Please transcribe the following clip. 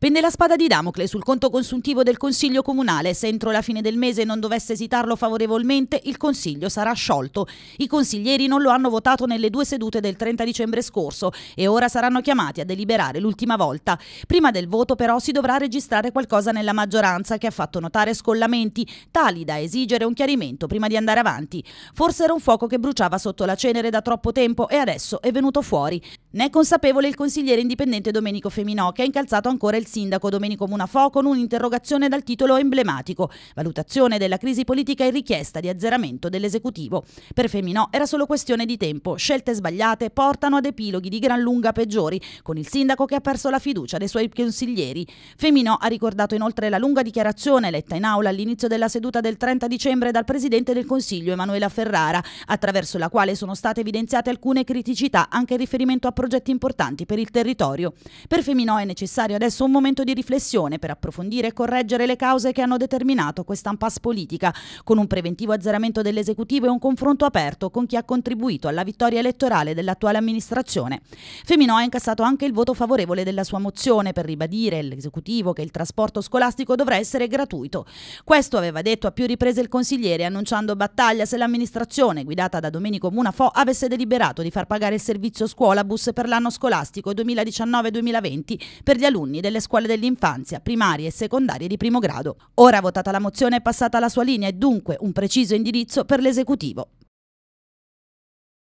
Pende la spada di Damocle sul conto consuntivo del Consiglio Comunale. Se entro la fine del mese non dovesse esitarlo favorevolmente, il Consiglio sarà sciolto. I consiglieri non lo hanno votato nelle due sedute del 30 dicembre scorso e ora saranno chiamati a deliberare l'ultima volta. Prima del voto però si dovrà registrare qualcosa nella maggioranza che ha fatto notare scollamenti, tali da esigere un chiarimento prima di andare avanti. Forse era un fuoco che bruciava sotto la cenere da troppo tempo e adesso è venuto fuori. Ne è consapevole il consigliere indipendente Domenico Feminò, che ha incalzato ancora il sindaco Domenico Munafò con un'interrogazione dal titolo emblematico Valutazione della crisi politica e richiesta di azzeramento dell'esecutivo. Per Feminò era solo questione di tempo. Scelte sbagliate portano ad epiloghi di gran lunga peggiori, con il sindaco che ha perso la fiducia dei suoi consiglieri. Feminò ha ricordato inoltre la lunga dichiarazione letta in aula all'inizio della seduta del 30 dicembre dal presidente del Consiglio Emanuela Ferrara, attraverso la quale sono state evidenziate alcune criticità anche in riferimento a progetti importanti per il territorio. Per Feminò è necessario adesso un momento di riflessione per approfondire e correggere le cause che hanno determinato questa impasse politica, con un preventivo azzeramento dell'esecutivo e un confronto aperto con chi ha contribuito alla vittoria elettorale dell'attuale amministrazione. Feminò ha incassato anche il voto favorevole della sua mozione per ribadire all'esecutivo che il trasporto scolastico dovrà essere gratuito. Questo aveva detto a più riprese il consigliere annunciando battaglia se l'amministrazione guidata da Domenico Munafò avesse deliberato di far pagare il servizio scuola bus per l'anno scolastico 2019-2020 per gli alunni delle scuole dell'infanzia, primarie e secondarie di primo grado. Ora votata la mozione è passata la sua linea e dunque un preciso indirizzo per l'esecutivo.